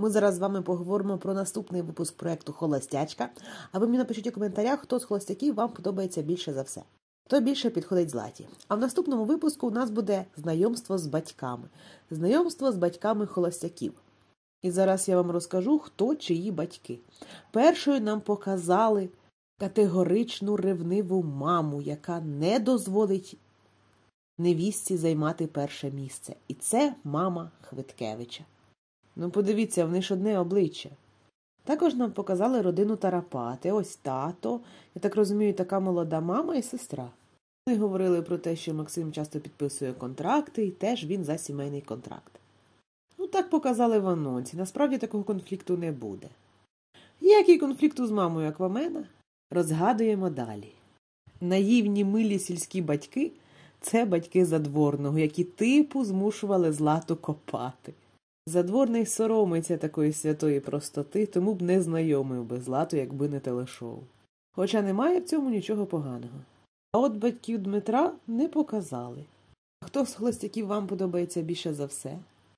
Ми зараз з вами поговоримо про наступний випуск проекту Холостячка. А ви мені напишіть у коментарях, хто з холостяків вам подобається більше за все. Хто більше підходить златі. А в наступному випуску у нас буде знайомство з батьками. Знайомство з батьками холостяків. І зараз я вам розкажу, хто чиї батьки. Першою нам показали категоричну ревниву маму, яка не дозволить невістці займати перше місце. І це мама Хвиткевича. Ну, подивіться, вони ж одне обличчя. Також нам показали родину Тарапати, ось тато, я так розумію, така молода мама і сестра. Вони говорили про те, що Максим часто підписує контракти, і теж він за сімейний контракт. Ну, так показали в анонсі. Насправді такого конфлікту не буде. Який конфлікту з мамою Аквамена? Розгадуємо далі. Наївні милі сільські батьки це батьки задворного, які типу змушували злату копати. Задворний соромиться такої святої простоти, тому б не знайомив би злату, якби не телешоу. Хоча немає в цьому нічого поганого. А от батьків Дмитра не показали. Хто з холостяків вам подобається більше за все?